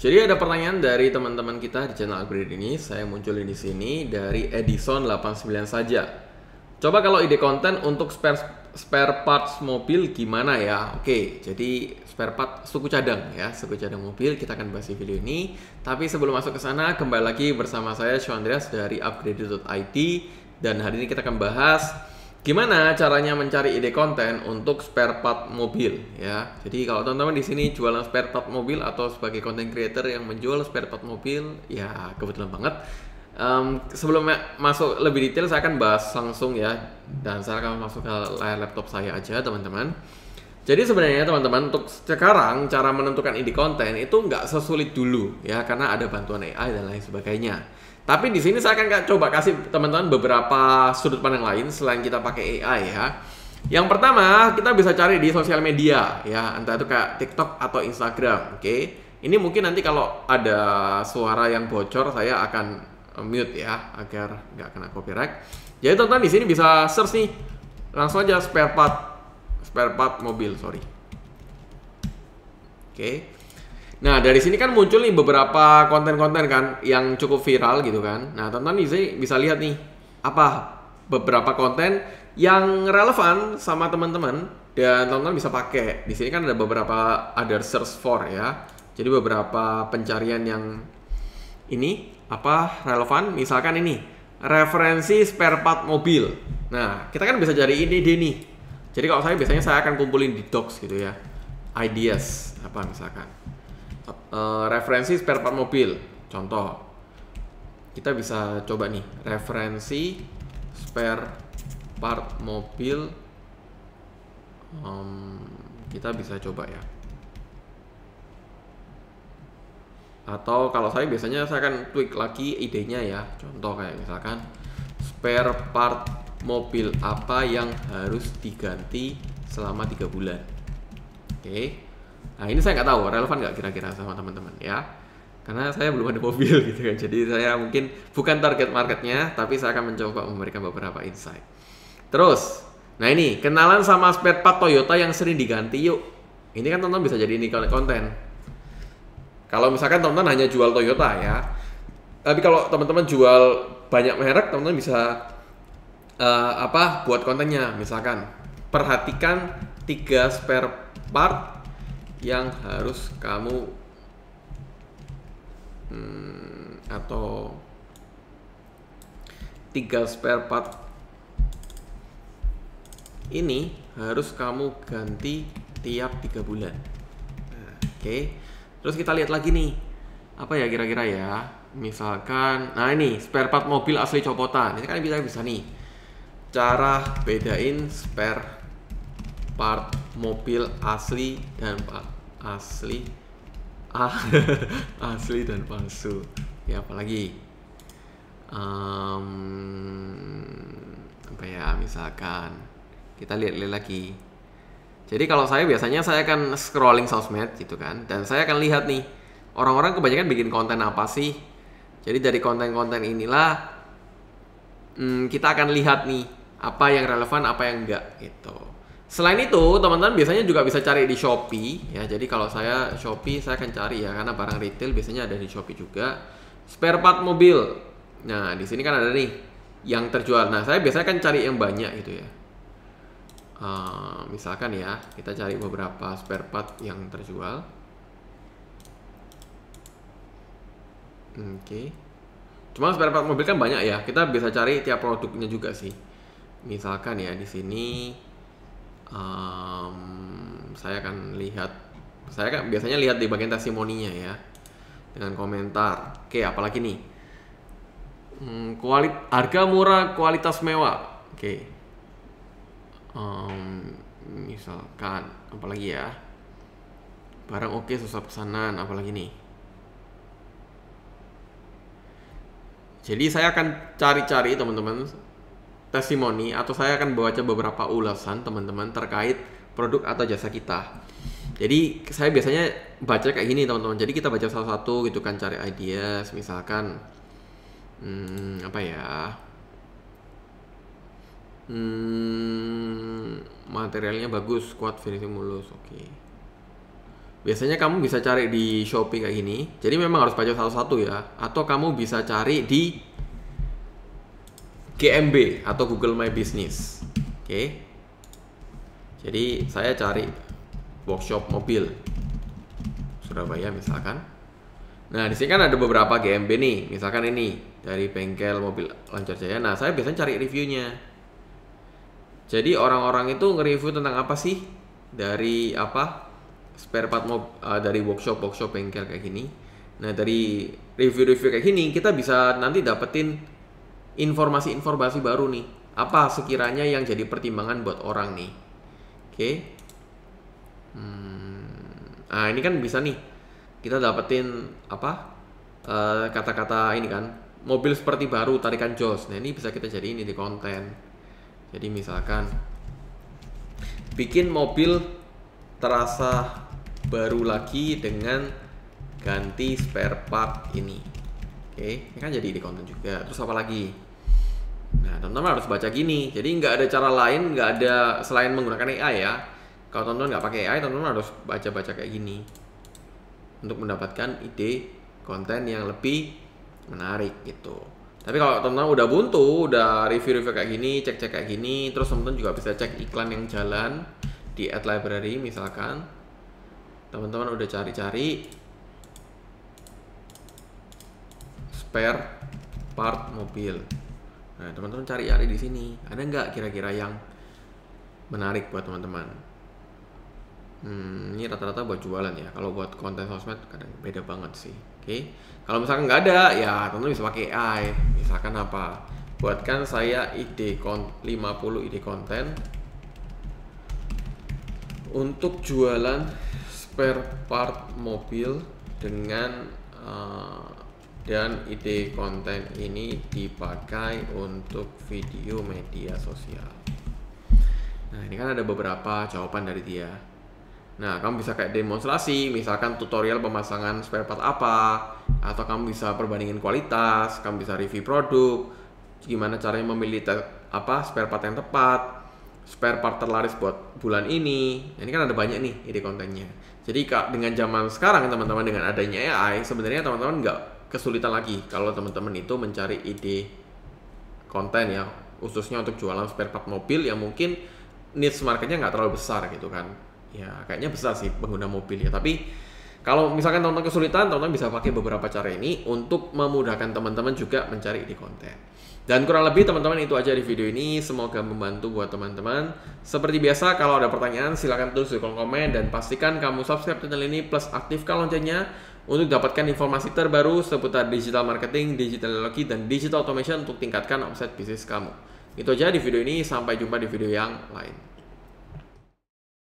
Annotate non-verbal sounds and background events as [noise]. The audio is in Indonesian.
Jadi ada pertanyaan dari teman-teman kita di channel Upgrade ini, saya munculin di sini dari Edison 89 saja. Coba kalau ide konten untuk spare spare parts mobil gimana ya? Oke, jadi spare part suku cadang ya, suku cadang mobil kita akan bahas di video ini. Tapi sebelum masuk ke sana, kembali lagi bersama saya Sean Andreas dari upgrade.id dan hari ini kita akan bahas Gimana caranya mencari ide konten untuk spare part mobil ya? Jadi kalau teman-teman di sini jualan spare part mobil atau sebagai content creator yang menjual spare part mobil, ya kebetulan banget. Um, sebelum masuk lebih detail saya akan bahas langsung ya dan saya akan masuk ke layar laptop saya aja teman-teman. Jadi sebenarnya teman-teman untuk sekarang cara menentukan ide konten itu nggak sesulit dulu ya karena ada bantuan AI dan lain sebagainya. Tapi di sini saya akan coba kasih teman-teman beberapa sudut pandang lain selain kita pakai AI ya. Yang pertama kita bisa cari di sosial media ya entah itu kayak TikTok atau Instagram, oke? Okay? Ini mungkin nanti kalau ada suara yang bocor saya akan eh, mute ya agar nggak kena copyright. Jadi teman-teman di sini bisa search nih langsung aja spare part spare part mobil, sorry. Oke. Nah, dari sini kan muncul nih beberapa konten-konten kan yang cukup viral gitu kan. Nah, teman-teman bisa lihat nih apa beberapa konten yang relevan sama teman-teman dan teman-teman bisa pakai. Di sini kan ada beberapa ada search for ya. Jadi beberapa pencarian yang ini apa relevan misalkan ini referensi spare part mobil. Nah, kita kan bisa cari ini deh nih jadi kalau saya biasanya saya akan kumpulin di docs gitu ya, ideas apa misalkan, uh, referensi spare part mobil, contoh. Kita bisa coba nih referensi spare part mobil, um, kita bisa coba ya. atau kalau saya biasanya saya akan tweak lagi idenya ya contoh kayak misalkan spare part mobil apa yang harus diganti selama tiga bulan. Oke, okay. nah ini saya nggak tahu relevan nggak kira-kira sama teman-teman ya, karena saya belum ada mobil [laughs] gitu kan. Jadi saya mungkin bukan target marketnya, tapi saya akan mencoba memberikan beberapa insight. Terus, nah ini kenalan sama spare part Toyota yang sering diganti yuk. Ini kan teman-teman bisa jadi ini konten. Kalau misalkan teman-teman hanya jual Toyota ya, tapi kalau teman-teman jual banyak merek, teman-teman bisa uh, apa buat kontennya misalkan perhatikan tiga spare part yang harus kamu hmm, atau tiga spare part ini harus kamu ganti tiap tiga bulan nah, oke okay. terus kita lihat lagi nih apa ya kira-kira ya misalkan nah ini spare part mobil asli copotan ini kan bisa bisa nih cara bedain spare part mobil asli dan asli ah, [laughs] asli dan palsu ya apalagi um, apa ya misalkan kita lihat-lihat lagi jadi kalau saya biasanya saya akan scrolling sosmed gitu kan dan saya akan lihat nih orang-orang kebanyakan bikin konten apa sih jadi dari konten-konten inilah hmm, kita akan lihat nih apa yang relevan apa yang enggak gitu selain itu teman-teman biasanya juga bisa cari di Shopee ya jadi kalau saya Shopee saya akan cari ya karena barang retail biasanya ada di Shopee juga spare part mobil nah di sini kan ada nih yang terjual nah saya biasanya kan cari yang banyak gitu ya uh, misalkan ya kita cari beberapa spare part yang terjual oke okay. cuma spare part mobil kan banyak ya kita bisa cari tiap produknya juga sih misalkan ya di sini um, saya akan lihat saya kan biasanya lihat di bagian testimoninya ya dengan komentar oke apalagi nih hmm, kualit harga murah kualitas mewah oke um, misalkan apalagi ya barang oke susah pesanan apalagi nih jadi saya akan cari-cari teman-teman testimoni atau saya akan baca beberapa ulasan teman-teman terkait produk atau jasa kita. Jadi saya biasanya baca kayak gini teman-teman. Jadi kita baca salah satu gitu kan cari ideas misalkan hmm, apa ya? Hmm, materialnya bagus, kuat, finishing mulus, oke. Okay. Biasanya kamu bisa cari di Shopee kayak gini. Jadi memang harus baca satu-satu ya. Atau kamu bisa cari di GMB atau Google My Business. Oke. Okay. Jadi saya cari workshop mobil Surabaya misalkan. Nah, di sini kan ada beberapa GMB nih. Misalkan ini dari bengkel mobil Lancar Jaya. Nah, saya biasanya cari reviewnya. Jadi orang-orang itu nge-review tentang apa sih dari apa spare part mob, uh, dari workshop workshop bengkel kayak gini. Nah, dari review-review kayak gini kita bisa nanti dapetin informasi-informasi baru nih. Apa sekiranya yang jadi pertimbangan buat orang nih? Oke. Okay. Hmm. Nah, ini kan bisa nih. Kita dapetin apa? Eh, kata-kata uh, ini kan. Mobil seperti baru, tarikan jos. Nah, ini bisa kita jadi ini di konten. Jadi misalkan bikin mobil terasa baru lagi dengan ganti spare part ini. Oke, ini kan jadi di konten juga. Terus apa lagi? Nah, teman-teman harus baca gini. Jadi nggak ada cara lain, nggak ada selain menggunakan AI ya. Kalau teman-teman nggak pakai AI, teman-teman harus baca-baca kayak gini untuk mendapatkan ide konten yang lebih menarik gitu. Tapi kalau teman-teman udah buntu, udah review-review kayak gini, cek-cek kayak gini, terus teman-teman juga bisa cek iklan yang jalan di ad library misalkan. Teman-teman udah cari-cari spare part mobil. Nah, teman-teman cari-cari di sini. Ada nggak kira-kira yang menarik buat teman-teman? Hmm, ini rata-rata buat jualan ya. Kalau buat konten sosmed kadang beda banget sih. Oke. Okay? Kalau misalkan nggak ada, ya teman bisa pakai AI. E. Misalkan apa? Buatkan saya ide kon 50 ide konten untuk jualan spare part mobil dengan eh, dan ide konten ini dipakai untuk video media sosial. Nah, ini kan ada beberapa jawaban dari dia. Nah, kamu bisa kayak demonstrasi, misalkan tutorial pemasangan spare part apa, atau kamu bisa perbandingan kualitas, kamu bisa review produk, gimana caranya memilih apa spare part yang tepat, spare part terlaris buat bulan ini. Nah, ini kan ada banyak nih ide kontennya. Jadi, dengan zaman sekarang teman-teman dengan adanya AI, sebenarnya teman-teman nggak kesulitan lagi kalau teman-teman itu mencari ide konten ya khususnya untuk jualan spare part mobil yang mungkin needs marketnya nggak terlalu besar gitu kan ya kayaknya besar sih pengguna mobil ya tapi kalau misalkan teman-teman kesulitan teman-teman bisa pakai beberapa cara ini untuk memudahkan teman-teman juga mencari ide konten dan kurang lebih teman-teman itu aja di video ini. Semoga membantu buat teman-teman. Seperti biasa kalau ada pertanyaan silahkan tulis di kolom komen dan pastikan kamu subscribe channel ini plus aktifkan loncengnya untuk dapatkan informasi terbaru seputar digital marketing, digital teknologi dan digital automation untuk tingkatkan omset bisnis kamu. Itu aja di video ini. Sampai jumpa di video yang lain.